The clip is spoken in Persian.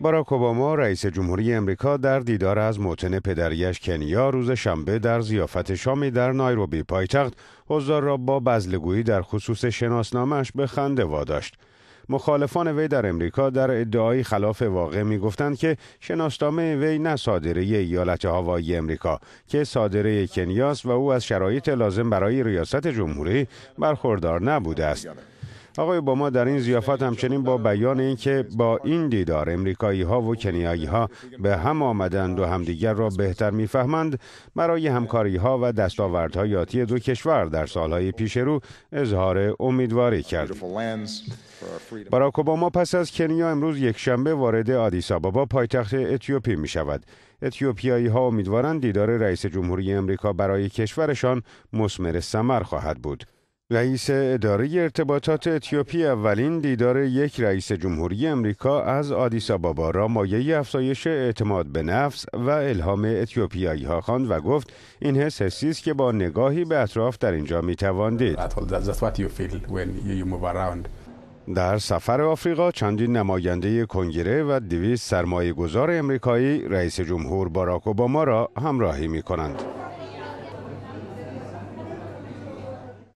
باراک اوباما رئیس جمهوری امریکا در دیدار از موتن پدریش کنیا روز شنبه در زیافت شامی در نایروبی پایتخت حضار را با بزلگویی در خصوص شناسنامش به خنده واداشت مخالفان وی در امریکا در ادعای خلاف واقع می گفتند که شناسنامه وی نه صادره ایالت هوایی امریکا که صادره کنیاس و او از شرایط لازم برای ریاست جمهوری برخوردار نبوده است. آقای اوباما در این زیافت همچنین با بیان اینکه با این دیدار امریکایی ها و کنیایی ها به هم آمدند و همدیگر را بهتر میفهمند برای همکاری ها و دستاوردهای آتی دو کشور در سالهای پیش رو اظهار امیدواری کرد. باراک اوباما پس از کنیا امروز یکشنبه وارد آدیسا با پایتخت اتیوپی می شود. اتیوپیایی ها امیدوارند دیدار رئیس جمهوری امریکا برای کشورشان مسمر ثمر خواهد بود. رئیس اداره ارتباطات اتیوپی اولین دیدار یک رئیس جمهوری امریکا از آدیسا بابا را مایه افزایش اعتماد به نفس و الهام اتیوپیایی ها خواند و گفت این حس حسی است که با نگاهی به اطراف در اینجا می تواندید. در سفر آفریقا چندین نماینده کنگره و دویست سرمایه گذار امریکایی رئیس جمهور باراک اوباما را همراهی می